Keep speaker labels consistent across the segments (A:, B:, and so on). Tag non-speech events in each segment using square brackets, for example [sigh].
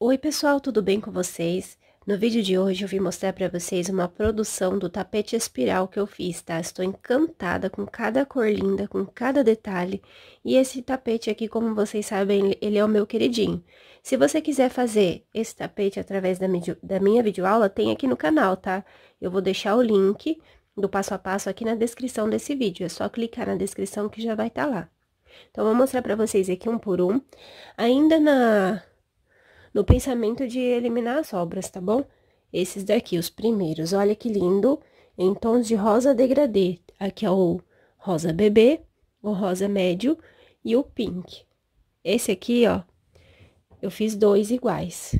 A: Oi pessoal, tudo bem com vocês? No vídeo de hoje eu vim mostrar para vocês uma produção do tapete espiral que eu fiz, tá? Estou encantada com cada cor linda, com cada detalhe. E esse tapete aqui, como vocês sabem, ele é o meu queridinho. Se você quiser fazer esse tapete através da, minha videoaula, tem aqui no canal, tá? Eu vou deixar o link do passo a passo aqui na descrição desse vídeo. É só clicar na descrição que já vai estar tá lá. Então, vou mostrar para vocês aqui um por um. Ainda na, no pensamento de eliminar as sobras, tá bom? Esses daqui, os primeiros, olha que lindo, em tons de rosa degradê. Aqui é o rosa bebê, o rosa médio e o pink. Esse aqui, ó, eu fiz dois iguais.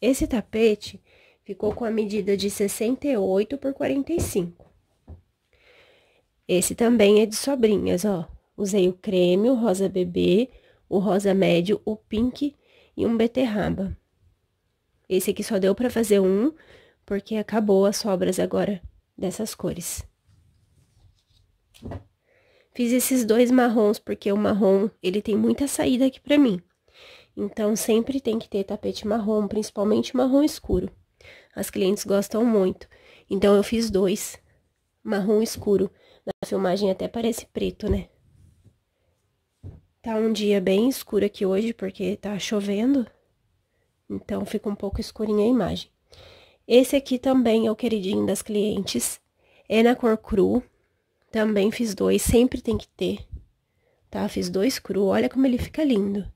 A: Esse tapete ficou com a medida de 68 por 45. Esse também é de sobrinhas, ó. Usei o creme, o rosa bebê, o rosa médio, o pink e um beterraba. Esse aqui só deu para fazer um, porque acabou as sobras agora dessas cores. Fiz esses dois marrons, porque o marrom, ele tem muita saída aqui pra mim. Então, sempre tem que ter tapete marrom, principalmente marrom escuro. As clientes gostam muito. Então, eu fiz dois marrom escuro. Na filmagem até parece preto, né? Tá um dia bem escuro aqui hoje, porque tá chovendo. Então, fica um pouco escurinha a imagem. Esse aqui também é o queridinho das clientes. É na cor cru. Também fiz dois, sempre tem que ter. Tá? Fiz dois cru, olha como ele fica lindo.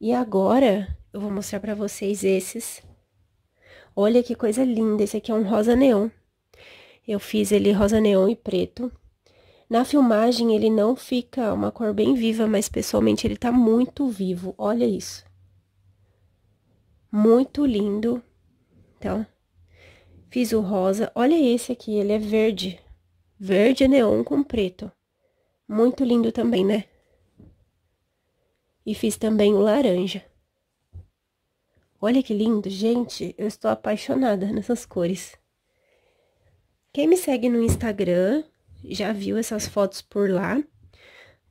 A: E agora, eu vou mostrar pra vocês esses. Olha que coisa linda, esse aqui é um rosa neon. Eu fiz ele rosa neon e preto. Na filmagem ele não fica uma cor bem viva, mas pessoalmente ele tá muito vivo. Olha isso. Muito lindo. Então, fiz o rosa. Olha esse aqui, ele é verde. Verde é neon com preto. Muito lindo também, né? E fiz também o laranja. Olha que lindo, gente. Eu estou apaixonada nessas cores. Quem me segue no Instagram já viu essas fotos por lá,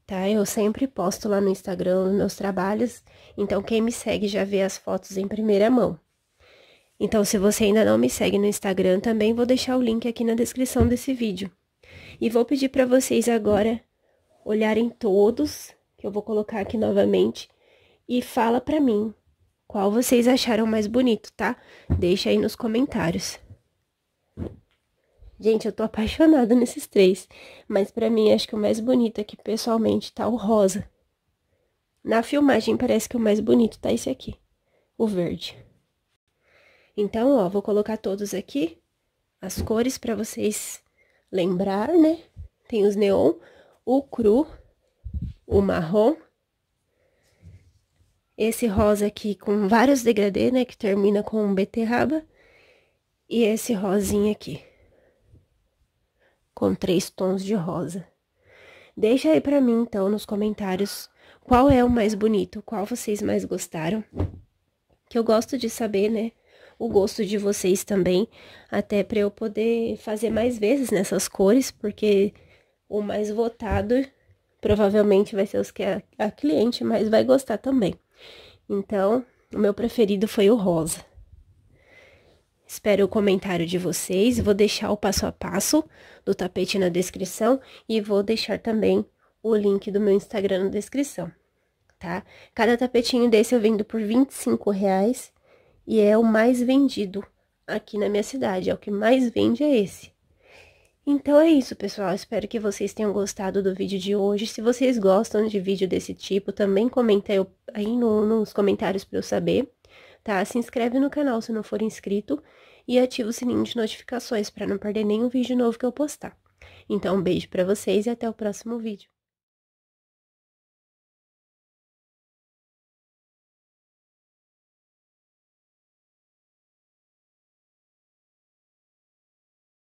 A: tá? Eu sempre posto lá no Instagram os meus trabalhos, então quem me segue já vê as fotos em primeira mão. Então, se você ainda não me segue no Instagram, também vou deixar o link aqui na descrição desse vídeo. E vou pedir para vocês agora olharem todos, que eu vou colocar aqui novamente, e fala para mim qual vocês acharam mais bonito, tá? Deixa aí nos comentários. Gente, eu tô apaixonada [laughs] nesses três, mas para mim acho que o mais bonito aqui pessoalmente tá o rosa. Na filmagem parece que o mais bonito tá esse aqui, o verde. Então, ó, vou colocar todos aqui as cores para vocês lembrar, né? Tem os neon, o cru, o marrom, esse rosa aqui com vários degradê, né, que termina com um beterraba, e esse rosinha aqui com três tons de rosa. Deixa aí para mim então nos comentários qual é o mais bonito, qual vocês mais gostaram. Que eu gosto de saber, né? O gosto de vocês também, até para eu poder fazer mais vezes nessas cores, porque o mais votado provavelmente vai ser os que a, a cliente mais vai gostar também. Então, o meu preferido foi o rosa. Espero o comentário de vocês, vou deixar o passo a passo do tapete na descrição e vou deixar também o link do meu Instagram na descrição, tá? Cada tapetinho desse eu vendo por 25 reais e é o mais vendido aqui na minha cidade, é o que mais vende é esse. Então é isso, pessoal. Espero que vocês tenham gostado do vídeo de hoje. Se vocês gostam de vídeo desse tipo, também comenta aí nos comentários para eu saber tá? Se inscreve no canal se não for inscrito e ativa o sininho de notificações para não perder nenhum vídeo novo que eu postar. Então, um beijo para vocês e até o próximo vídeo.